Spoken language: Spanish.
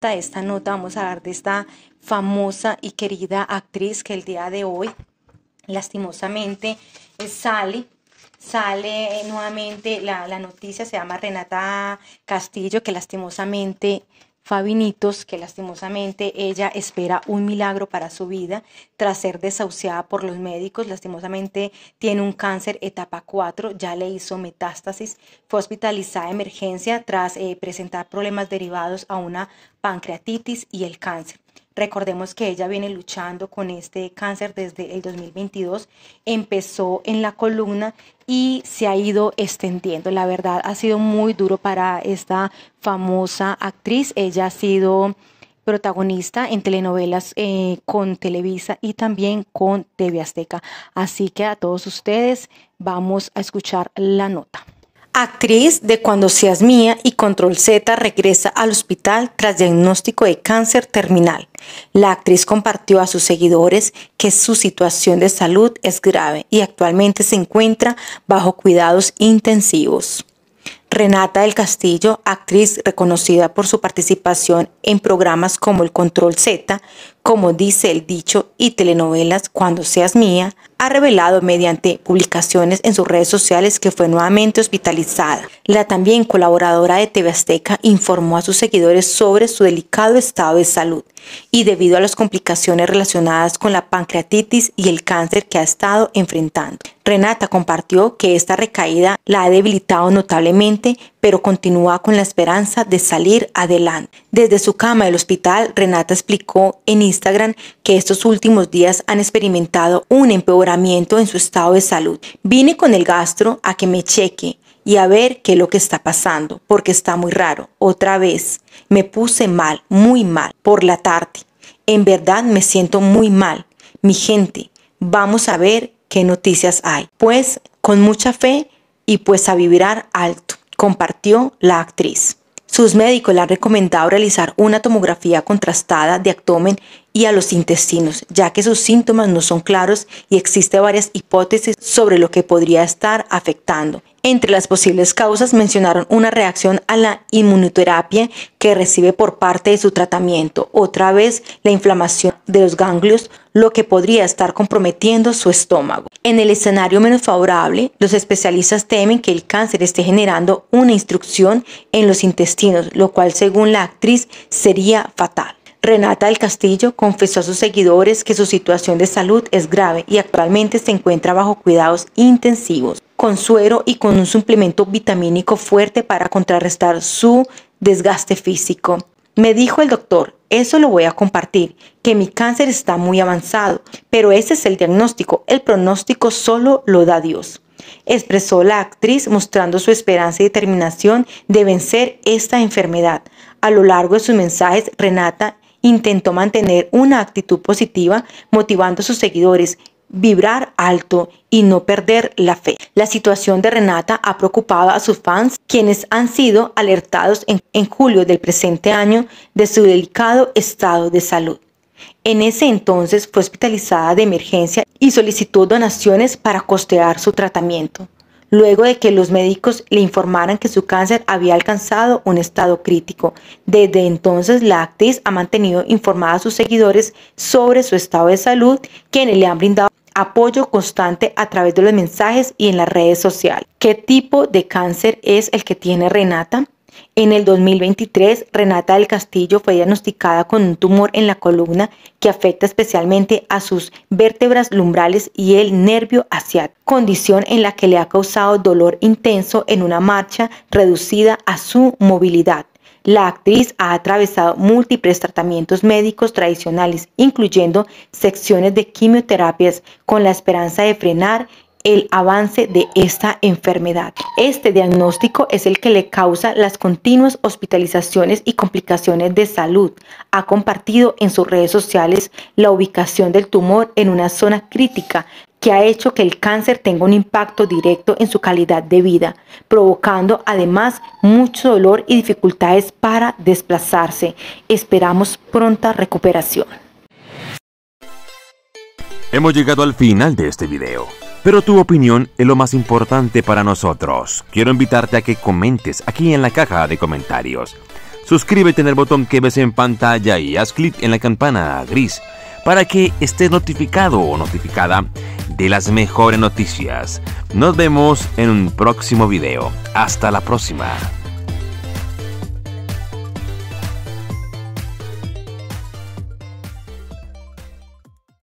esta nota vamos a hablar de esta famosa y querida actriz que el día de hoy lastimosamente eh, sale sale eh, nuevamente la, la noticia se llama Renata Castillo que lastimosamente Fabinitos, que lastimosamente ella espera un milagro para su vida tras ser desahuciada por los médicos. Lastimosamente tiene un cáncer etapa 4, ya le hizo metástasis, fue hospitalizada de emergencia tras eh, presentar problemas derivados a una pancreatitis y el cáncer. Recordemos que ella viene luchando con este cáncer desde el 2022, empezó en la columna y se ha ido extendiendo. La verdad ha sido muy duro para esta famosa actriz. Ella ha sido protagonista en telenovelas eh, con Televisa y también con TV Azteca. Así que a todos ustedes vamos a escuchar la nota. Actriz de Cuando seas mía y Control Z regresa al hospital tras diagnóstico de cáncer terminal. La actriz compartió a sus seguidores que su situación de salud es grave y actualmente se encuentra bajo cuidados intensivos. Renata del Castillo, actriz reconocida por su participación en programas como El Control Z, como dice el dicho, y telenovelas Cuando seas mía, ha revelado mediante publicaciones en sus redes sociales que fue nuevamente hospitalizada. La también colaboradora de TV Azteca informó a sus seguidores sobre su delicado estado de salud y debido a las complicaciones relacionadas con la pancreatitis y el cáncer que ha estado enfrentando. Renata compartió que esta recaída la ha debilitado notablemente, pero continúa con la esperanza de salir adelante. Desde su cama del hospital, Renata explicó en Instagram que estos últimos días han experimentado un empeoramiento en su estado de salud. Vine con el gastro a que me cheque y a ver qué es lo que está pasando, porque está muy raro. Otra vez, me puse mal, muy mal, por la tarde. En verdad me siento muy mal. Mi gente, vamos a ver qué noticias hay. Pues con mucha fe y pues a vibrar alto, compartió la actriz. Sus médicos le han recomendado realizar una tomografía contrastada de abdomen y a los intestinos, ya que sus síntomas no son claros y existe varias hipótesis sobre lo que podría estar afectando. Entre las posibles causas mencionaron una reacción a la inmunoterapia que recibe por parte de su tratamiento, otra vez la inflamación de los ganglios, lo que podría estar comprometiendo su estómago. En el escenario menos favorable, los especialistas temen que el cáncer esté generando una instrucción en los intestinos, lo cual según la actriz sería fatal. Renata del Castillo confesó a sus seguidores que su situación de salud es grave y actualmente se encuentra bajo cuidados intensivos, con suero y con un suplemento vitamínico fuerte para contrarrestar su desgaste físico. Me dijo el doctor, eso lo voy a compartir, que mi cáncer está muy avanzado, pero ese es el diagnóstico, el pronóstico solo lo da Dios. Expresó la actriz mostrando su esperanza y determinación de vencer esta enfermedad. A lo largo de sus mensajes, Renata Intentó mantener una actitud positiva, motivando a sus seguidores vibrar alto y no perder la fe. La situación de Renata ha preocupado a sus fans, quienes han sido alertados en, en, julio del presente año de su delicado estado de salud. En ese entonces fue hospitalizada de emergencia y solicitó donaciones para costear su tratamiento luego de que los médicos le informaran que su cáncer había alcanzado un estado crítico. Desde entonces, la actriz ha mantenido informada a sus seguidores sobre su estado de salud, quienes le han brindado apoyo constante a través de los mensajes y en las redes sociales. ¿Qué tipo de cáncer es el que tiene Renata? En el 2023, Renata del Castillo fue diagnosticada con un tumor en la columna que afecta especialmente a sus vértebras lumbrales y el nervio asiático, condición en la que le ha causado dolor intenso en una marcha reducida a su movilidad. La actriz ha atravesado múltiples tratamientos médicos tradicionales, incluyendo secciones de quimioterapias, con la esperanza de frenar el avance de esta enfermedad. Este diagnóstico es el que le causa las continuas hospitalizaciones y complicaciones de salud. Ha compartido en sus redes sociales la ubicación del tumor en una zona crítica que ha hecho que el cáncer tenga un impacto directo en su calidad de vida, provocando además mucho dolor y dificultades para desplazarse. Esperamos pronta recuperación. Hemos llegado al final de este video. Pero tu opinión es lo más importante para nosotros. Quiero invitarte a que comentes aquí en la caja de comentarios. Suscríbete en el botón que ves en pantalla y haz clic en la campana gris para que estés notificado o notificada de las mejores noticias. Nos vemos en un próximo video. Hasta la próxima.